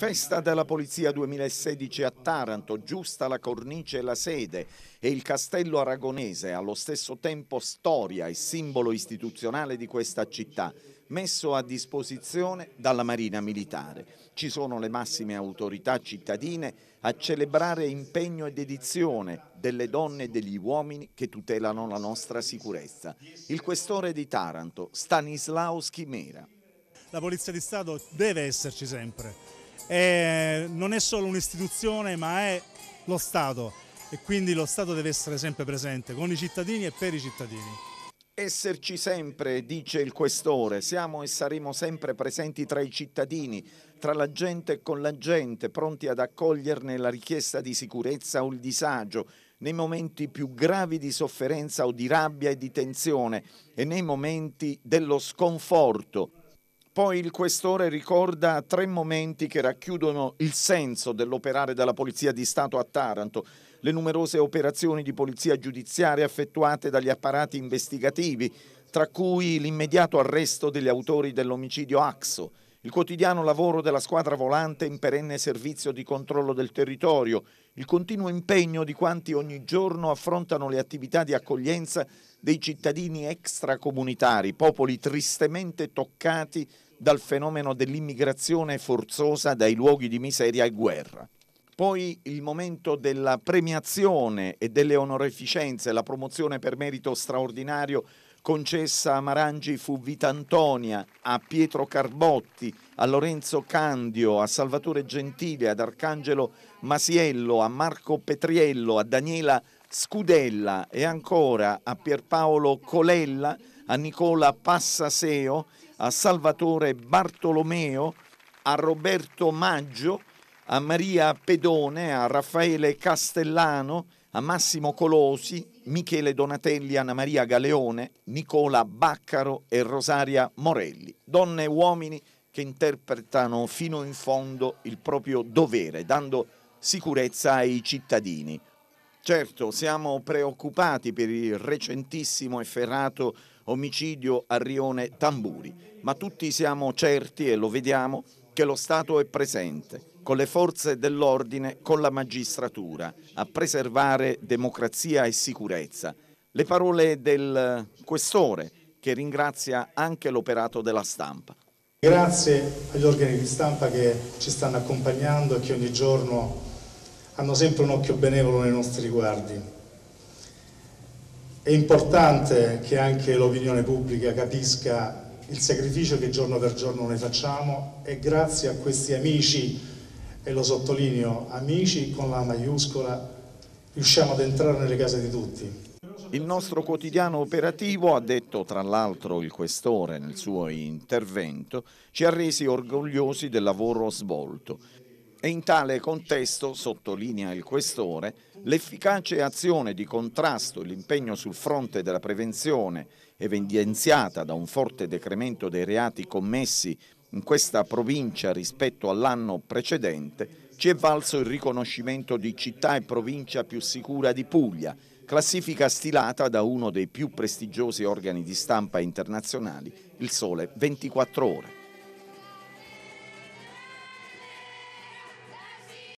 Festa della Polizia 2016 a Taranto, giusta la cornice e la sede e il castello aragonese, allo stesso tempo storia e simbolo istituzionale di questa città, messo a disposizione dalla Marina Militare. Ci sono le massime autorità cittadine a celebrare impegno e dedizione delle donne e degli uomini che tutelano la nostra sicurezza. Il questore di Taranto, Stanislao Schimera. La Polizia di Stato deve esserci sempre è, non è solo un'istituzione ma è lo Stato e quindi lo Stato deve essere sempre presente con i cittadini e per i cittadini. Esserci sempre, dice il questore, siamo e saremo sempre presenti tra i cittadini, tra la gente e con la gente, pronti ad accoglierne la richiesta di sicurezza o il disagio, nei momenti più gravi di sofferenza o di rabbia e di tensione e nei momenti dello sconforto. Poi il questore ricorda tre momenti che racchiudono il senso dell'operare della Polizia di Stato a Taranto. Le numerose operazioni di polizia giudiziaria effettuate dagli apparati investigativi, tra cui l'immediato arresto degli autori dell'omicidio Axo, il quotidiano lavoro della squadra volante in perenne servizio di controllo del territorio, il continuo impegno di quanti ogni giorno affrontano le attività di accoglienza dei cittadini extracomunitari, popoli tristemente toccati dal fenomeno dell'immigrazione forzosa dai luoghi di miseria e guerra. Poi il momento della premiazione e delle onoreficenze, la promozione per merito straordinario concessa a Marangi fu Vita Antonia, a Pietro Carbotti, a Lorenzo Candio, a Salvatore Gentile, ad Arcangelo Masiello, a Marco Petriello, a Daniela Scudella e ancora a Pierpaolo Colella, a Nicola Passaseo, a Salvatore Bartolomeo, a Roberto Maggio, a Maria Pedone, a Raffaele Castellano, a Massimo Colosi, Michele Donatelli, Anna Maria Galeone, Nicola Baccaro e Rosaria Morelli. Donne e uomini che interpretano fino in fondo il proprio dovere, dando sicurezza ai cittadini. Certo, siamo preoccupati per il recentissimo e ferrato omicidio a Rione Tamburi, ma tutti siamo certi e lo vediamo che lo Stato è presente con le forze dell'ordine, con la magistratura, a preservare democrazia e sicurezza. Le parole del questore che ringrazia anche l'operato della stampa. Grazie agli organi di stampa che ci stanno accompagnando e che ogni giorno hanno sempre un occhio benevolo nei nostri riguardi. È importante che anche l'opinione pubblica capisca il sacrificio che giorno per giorno noi facciamo e grazie a questi amici, e lo sottolineo, amici con la maiuscola, riusciamo ad entrare nelle case di tutti. Il nostro quotidiano operativo, ha detto tra l'altro il questore nel suo intervento, ci ha resi orgogliosi del lavoro svolto e in tale contesto, sottolinea il Questore, l'efficace azione di contrasto e l'impegno sul fronte della prevenzione, evidenziata da un forte decremento dei reati commessi in questa provincia rispetto all'anno precedente, ci è valso il riconoscimento di città e provincia più sicura di Puglia, classifica stilata da uno dei più prestigiosi organi di stampa internazionali, il Sole 24 Ore.